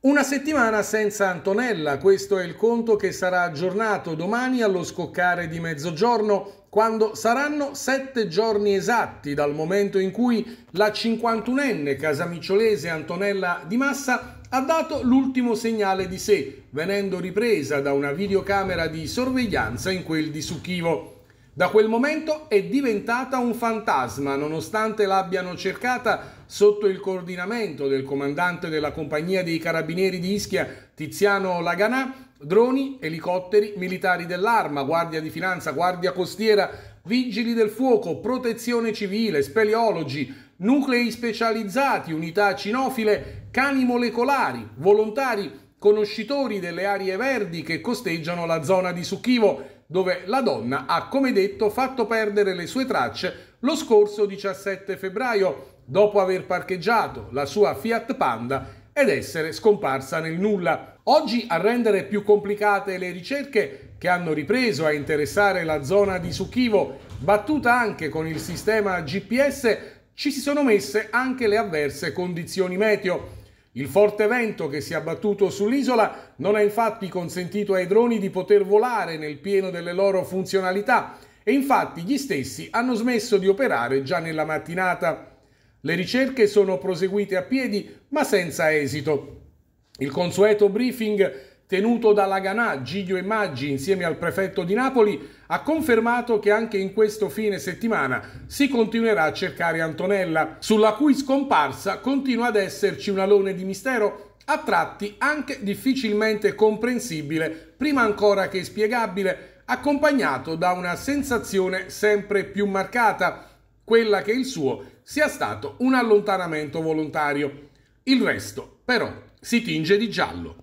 Una settimana senza Antonella, questo è il conto che sarà aggiornato domani allo scoccare di mezzogiorno, quando saranno sette giorni esatti dal momento in cui la 51enne casamicciolese Antonella Di Massa ha dato l'ultimo segnale di sé, venendo ripresa da una videocamera di sorveglianza in quel di Suchivo. Da quel momento è diventata un fantasma, nonostante l'abbiano cercata sotto il coordinamento del comandante della compagnia dei carabinieri di Ischia, Tiziano Laganà, droni, elicotteri, militari dell'arma, guardia di finanza, guardia costiera, vigili del fuoco, protezione civile, speleologi, nuclei specializzati, unità cinofile, cani molecolari, volontari conoscitori delle aree verdi che costeggiano la zona di Succhivo, dove la donna ha, come detto, fatto perdere le sue tracce lo scorso 17 febbraio, dopo aver parcheggiato la sua Fiat Panda ed essere scomparsa nel nulla. Oggi a rendere più complicate le ricerche che hanno ripreso a interessare la zona di Succhivo, battuta anche con il sistema GPS, ci si sono messe anche le avverse condizioni meteo. Il forte vento che si è abbattuto sull'isola non ha infatti consentito ai droni di poter volare nel pieno delle loro funzionalità e infatti gli stessi hanno smesso di operare già nella mattinata. Le ricerche sono proseguite a piedi ma senza esito. Il consueto briefing tenuto dalla Ganà, Giglio e Maggi, insieme al prefetto di Napoli, ha confermato che anche in questo fine settimana si continuerà a cercare Antonella, sulla cui scomparsa continua ad esserci un alone di mistero, a tratti anche difficilmente comprensibile, prima ancora che spiegabile, accompagnato da una sensazione sempre più marcata, quella che il suo sia stato un allontanamento volontario. Il resto, però, si tinge di giallo.